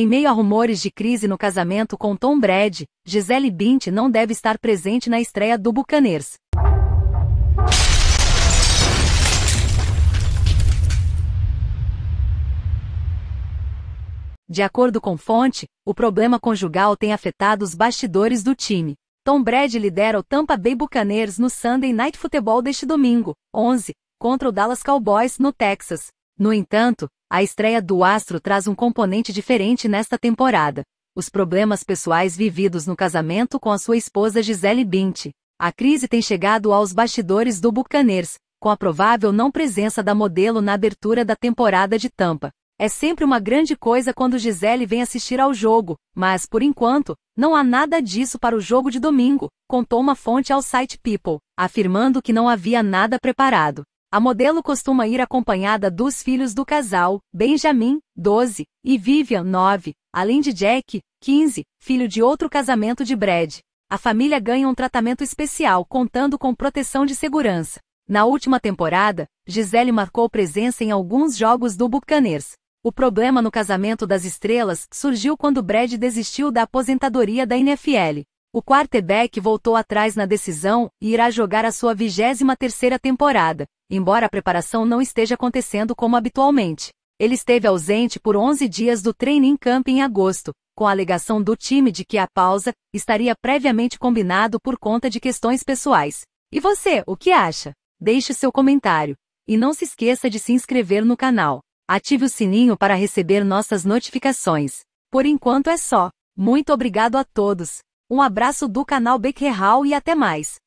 Em meio a rumores de crise no casamento com Tom Brady, Gisele Bint não deve estar presente na estreia do Buccaneers. De acordo com fonte, o problema conjugal tem afetado os bastidores do time. Tom Brady lidera o Tampa Bay Buccaneers no Sunday Night Football deste domingo, 11, contra o Dallas Cowboys, no Texas. No entanto, a estreia do astro traz um componente diferente nesta temporada. Os problemas pessoais vividos no casamento com a sua esposa Gisele Bint. A crise tem chegado aos bastidores do Buccaneers, com a provável não presença da modelo na abertura da temporada de Tampa. É sempre uma grande coisa quando Gisele vem assistir ao jogo, mas, por enquanto, não há nada disso para o jogo de domingo, contou uma fonte ao site People, afirmando que não havia nada preparado. A modelo costuma ir acompanhada dos filhos do casal, Benjamin, 12, e Vivian, 9, além de Jack, 15, filho de outro casamento de Brad. A família ganha um tratamento especial contando com proteção de segurança. Na última temporada, Gisele marcou presença em alguns jogos do Buccaneers. O problema no casamento das estrelas surgiu quando Brad desistiu da aposentadoria da NFL. O quarterback voltou atrás na decisão e irá jogar a sua 23ª temporada, embora a preparação não esteja acontecendo como habitualmente. Ele esteve ausente por 11 dias do training camp em agosto, com a alegação do time de que a pausa estaria previamente combinado por conta de questões pessoais. E você, o que acha? Deixe seu comentário. E não se esqueça de se inscrever no canal. Ative o sininho para receber nossas notificações. Por enquanto é só. Muito obrigado a todos. Um abraço do canal Becquerral e até mais!